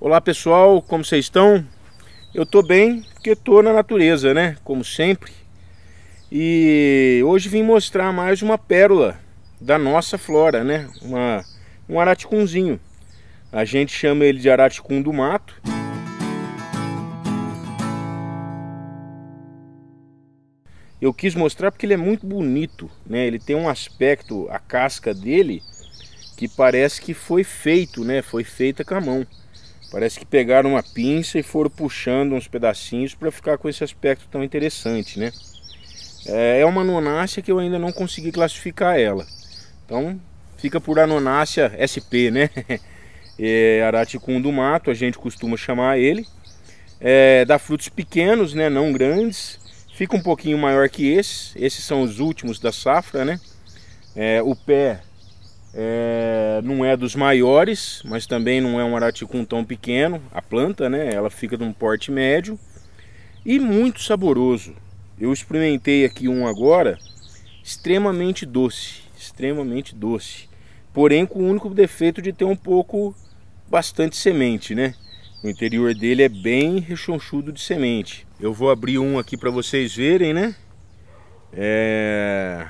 Olá pessoal, como vocês estão? Eu tô bem porque tô na natureza, né? Como sempre. E hoje vim mostrar mais uma pérola da nossa flora, né? Uma, um araticunzinho. A gente chama ele de araticum do mato. Eu quis mostrar porque ele é muito bonito, né? Ele tem um aspecto, a casca dele, que parece que foi feito, né? Foi feita com a mão. Parece que pegaram uma pinça e foram puxando uns pedacinhos para ficar com esse aspecto tão interessante, né? É, é uma nonácia que eu ainda não consegui classificar ela. Então, fica por anonácia SP, né? É, araticum do mato, a gente costuma chamar ele. É, dá frutos pequenos, né? Não grandes. Fica um pouquinho maior que esses. Esses são os últimos da safra, né? É, o pé é, não é dos maiores, mas também não é um araticum tão pequeno. A planta, né? Ela fica de um porte médio e muito saboroso. Eu experimentei aqui um agora, extremamente doce, extremamente doce. Porém, com o único defeito de ter um pouco, bastante semente, né? O interior dele é bem rechonchudo de semente. Eu vou abrir um aqui para vocês verem, né? É...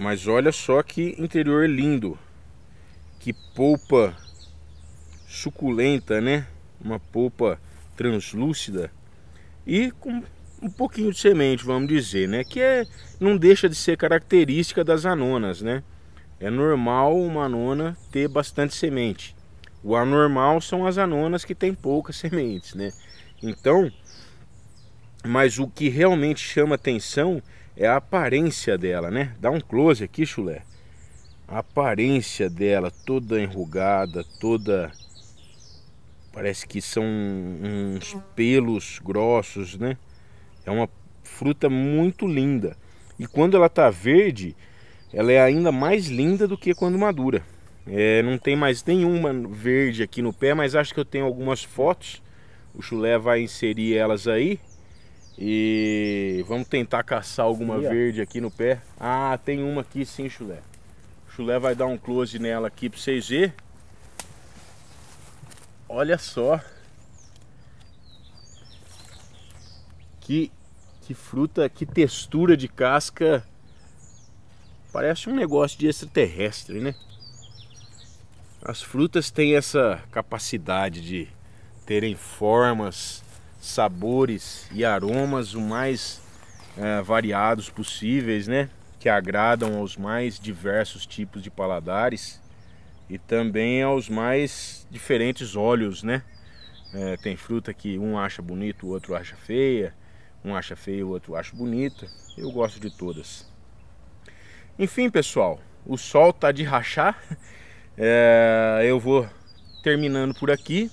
Mas olha só que interior lindo. Que polpa suculenta, né? Uma polpa translúcida. E com um pouquinho de semente, vamos dizer, né? Que é, não deixa de ser característica das anonas, né? É normal uma anona ter bastante semente. O anormal são as anonas que têm poucas sementes, né? Então, mas o que realmente chama atenção é a aparência dela, né? Dá um close aqui, chulé. A aparência dela, toda enrugada, toda... Parece que são uns pelos grossos, né? É uma fruta muito linda. E quando ela tá verde, ela é ainda mais linda do que quando madura. É, não tem mais nenhuma verde aqui no pé, mas acho que eu tenho algumas fotos. O chulé vai inserir elas aí. E vamos tentar caçar alguma verde aqui no pé. Ah, tem uma aqui sim, chulé. O chulé vai dar um close nela aqui pra vocês verem. Olha só. Que, que fruta, que textura de casca. Parece um negócio de extraterrestre, né? As frutas têm essa capacidade de terem formas sabores e aromas o mais é, variados possíveis, né? Que agradam aos mais diversos tipos de paladares e também aos mais diferentes olhos, né? É, tem fruta que um acha bonito, o outro acha feia, um acha feia, o outro acha bonita. Eu gosto de todas. Enfim, pessoal, o sol tá de rachar. É, eu vou terminando por aqui.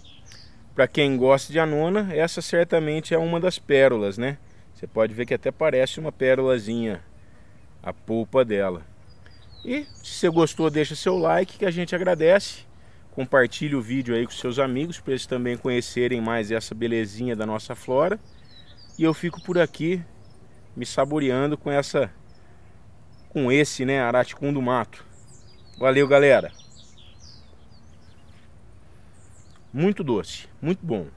Para quem gosta de anona, essa certamente é uma das pérolas, né? Você pode ver que até parece uma pérolazinha a polpa dela. E se você gostou, deixa seu like que a gente agradece. Compartilhe o vídeo aí com seus amigos para eles também conhecerem mais essa belezinha da nossa flora. E eu fico por aqui me saboreando com essa com esse, né, araticum do mato. Valeu, galera. Muito doce, muito bom.